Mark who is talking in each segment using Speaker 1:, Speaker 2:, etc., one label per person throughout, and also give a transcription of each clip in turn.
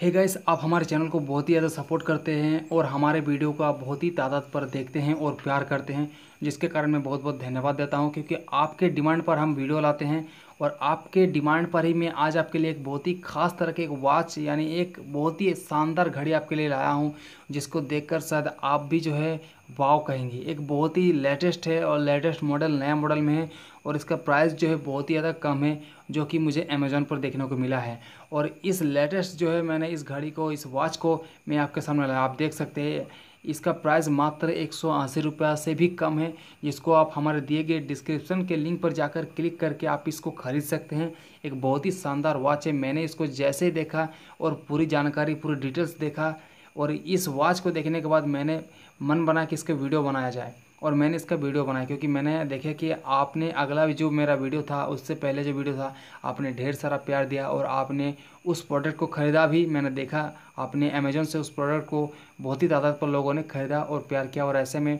Speaker 1: हे hey guys आप हमारे channel को बहुत ही ज़्यादा सपोर्ट करते हैं और हमारे वीडियो को आप बहुत ही तादाद पर देखते हैं और प्यार करते हैं जिसके कारण मैं बहुत बहुत धन्यवाद देता हूं क्योंकि आपके डिमांड पर हम वीडियो लाते हैं और आपके डिमांड पर ही मैं आज आपके लिए एक बहुत ही खास तरह के एक वॉच यानी एक बहुत ही शानदार घड़ी आपके लिए लाया हूँ जिसको देखकर शायद आप भी जो है वाव कहेंगी एक बहुत ही लेटेस्ट है और लेटेस्ट मॉडल नया मॉडल में है और इसका प्राइस जो है बहुत ही ज़्यादा कम है जो कि मुझे अमेज़ोन पर देखने को मिला है और इस लेटेस्ट जो है मैंने इस घड़ी को इस वॉच को मैं आपके सामने लाया आप देख सकते हैं इसका प्राइस मात्र एक सौ से भी कम है जिसको आप हमारे दिए गए डिस्क्रिप्शन के लिंक पर जाकर क्लिक करके आप इसको ख़रीद सकते हैं एक बहुत ही शानदार वॉच है मैंने इसको जैसे ही देखा और पूरी जानकारी पूरी डिटेल्स देखा और इस वॉच को देखने के बाद मैंने मन बना कि इसका वीडियो बनाया जाए और मैंने इसका वीडियो बनाया क्योंकि मैंने देखा कि आपने अगला जो मेरा वीडियो था उससे पहले जो वीडियो था आपने ढेर सारा प्यार दिया और आपने उस प्रोडक्ट को ख़रीदा भी मैंने देखा आपने अमेजोन से उस प्रोडक्ट को बहुत ही तादाद पर लोगों ने ख़रीदा और प्यार किया और ऐसे में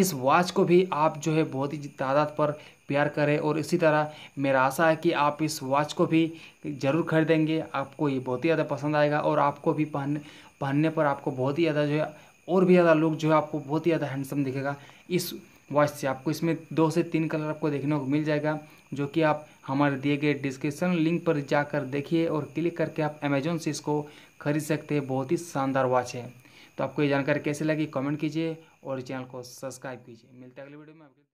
Speaker 1: इस वॉच को भी आप जो है बहुत ही तादाद पर प्यार करें और इसी तरह मेरा आशा है कि आप इस वॉच को भी ज़रूर खरीदेंगे आपको ये बहुत ही ज़्यादा पसंद आएगा और आपको भी पहन पहनने पर आपको बहुत ही ज़्यादा जो है और भी ज़्यादा लुक जो है आपको बहुत ही ज़्यादा हैंडसम दिखेगा इस वॉच से आपको इसमें दो से तीन कलर आपको देखने को मिल जाएगा जो कि आप हमारे दिए गए डिस्क्रिप्शन लिंक पर जाकर देखिए और क्लिक करके आप अमेजोन से इसको खरीद सकते हैं बहुत ही शानदार वॉच है तो आपको ये जानकारी कैसे लगी कमेंट कीजिए और चैनल को सब्सक्राइब कीजिए मिलते हैं अगले वीडियो में